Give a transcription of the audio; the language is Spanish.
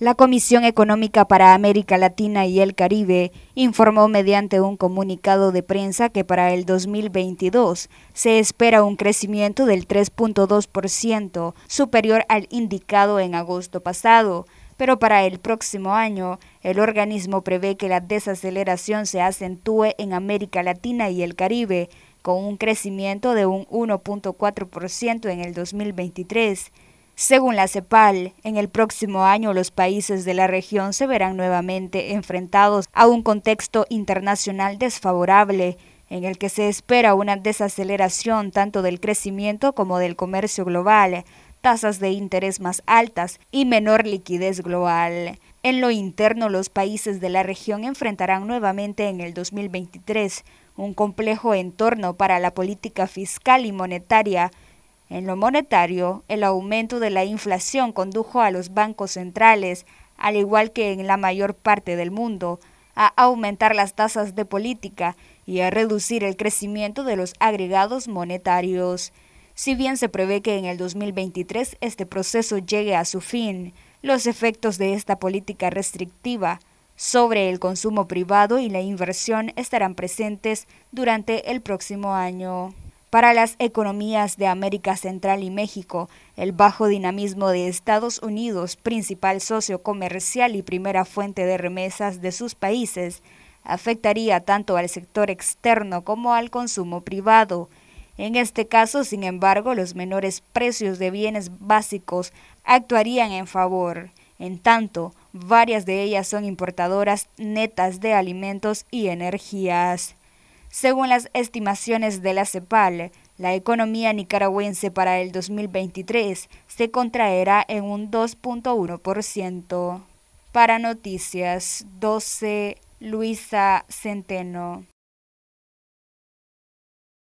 La Comisión Económica para América Latina y el Caribe informó mediante un comunicado de prensa que para el 2022 se espera un crecimiento del 3.2% superior al indicado en agosto pasado, pero para el próximo año el organismo prevé que la desaceleración se acentúe en América Latina y el Caribe, con un crecimiento de un 1.4% en el 2023 según la CEPAL, en el próximo año los países de la región se verán nuevamente enfrentados a un contexto internacional desfavorable, en el que se espera una desaceleración tanto del crecimiento como del comercio global, tasas de interés más altas y menor liquidez global. En lo interno, los países de la región enfrentarán nuevamente en el 2023 un complejo entorno para la política fiscal y monetaria en lo monetario, el aumento de la inflación condujo a los bancos centrales, al igual que en la mayor parte del mundo, a aumentar las tasas de política y a reducir el crecimiento de los agregados monetarios. Si bien se prevé que en el 2023 este proceso llegue a su fin, los efectos de esta política restrictiva sobre el consumo privado y la inversión estarán presentes durante el próximo año. Para las economías de América Central y México, el bajo dinamismo de Estados Unidos, principal socio comercial y primera fuente de remesas de sus países, afectaría tanto al sector externo como al consumo privado. En este caso, sin embargo, los menores precios de bienes básicos actuarían en favor. En tanto, varias de ellas son importadoras netas de alimentos y energías. Según las estimaciones de la CEPAL, la economía nicaragüense para el 2023 se contraerá en un 2.1%. Para Noticias 12, Luisa Centeno.